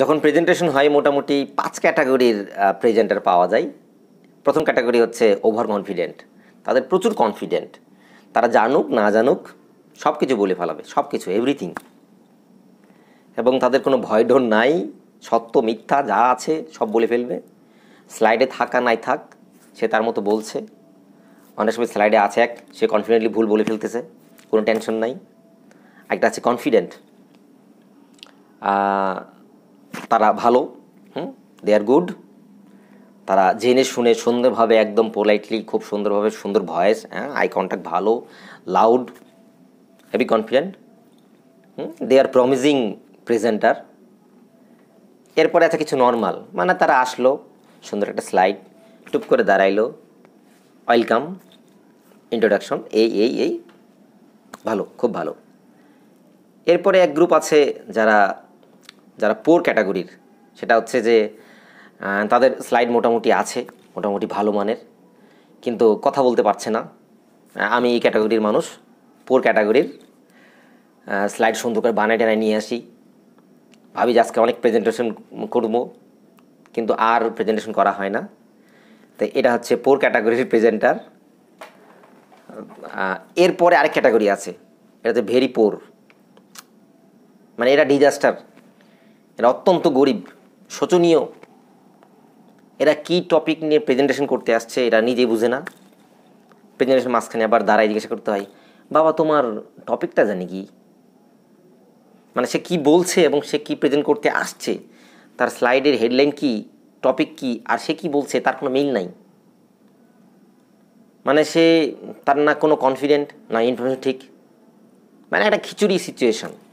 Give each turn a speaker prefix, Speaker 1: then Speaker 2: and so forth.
Speaker 1: যখন প্রেজেন্টেশন হয় মোটামুটি পাঁচ ক্যাটাগরির প্রেজেন্টার পাওয়া যায় প্রথম ক্যাটাগরি হচ্ছে ওভার কনফিডেন্ট তাদের প্রচুর কনফিডেন্ট তারা জানুক না জানুক সব কিছু বলে ফেলাবে সব কিছু এভরিথিং এবং তাদের কোনো ভয় ডর নাই সত্য মিথ্যা যা আছে সব বলে ফেলবে স্লাইডে থাকা নাই থাক সে তার মতো বলছে অনেক সময় স্লাইডে আছে এক সে কনফিডেন্টলি ভুল বলে ফেলতেছে কোনো টেনশন নাই একটা আছে কনফিডেন্ট তারা ভালো হুম দে আর গুড তারা জেনে শুনে সুন্দরভাবে একদম পোলাইটলি খুব সুন্দরভাবে সুন্দর ভয়েস হ্যাঁ আই কন্ট্যাক্ট ভালো loud heavy confident hmm they are promising presenter এরপরে আছে কিছু নর্মাল মানে তারা আসলো সুন্দর একটা স্লাইড টুপ করে দাঁড়াইলো ওয়েলকাম ইন্ট্রোডাকশন এই এই এই ভালো খুব ভালো এরপরে এক গ্রুপ আছে যারা যারা পোর ক্যাটাগরির সেটা হচ্ছে যে তাদের স্লাইড মোটামুটি আছে মোটামুটি ভালো মানের কিন্তু কথা বলতে পারছে না আমি এই ক্যাটাগরির মানুষ পোর ক্যাটাগরির স্লাইড সুন্দর করে বানায় টানায় নিয়ে আসি ভাবি যে আজকে অনেক প্রেজেন্টেশন করবো কিন্তু আর প্রেজেন্টেশন করা হয় না তো এটা হচ্ছে পোর ক্যাটাগরির প্রেজেন্টার এরপরে আরেক ক্যাটাগরি আছে এটা হচ্ছে ভেরি পোর মানে এটা ডিজাস্টার এরা অত্যন্ত গরিব শোচনীয় এরা কি টপিক নিয়ে প্রেজেন্টেশন করতে আসছে এরা নিজেই বুঝে না প্রেজেন্টেশন মাঝখানে আবার দাঁড়াই জিজ্ঞাসা করতে হয় বাবা তোমার টপিকটা জানি কি মানে সে কি বলছে এবং সে কি প্রেজেন্ট করতে আসছে তার স্লাইডের হেডলাইন কি টপিক কি আর সে কি বলছে তার কোনো মিল নাই মানে সে তার না কোনো কনফিডেন্ট না ইনফরমেশন ঠিক মানে একটা খিচুড়ি সিচুয়েশান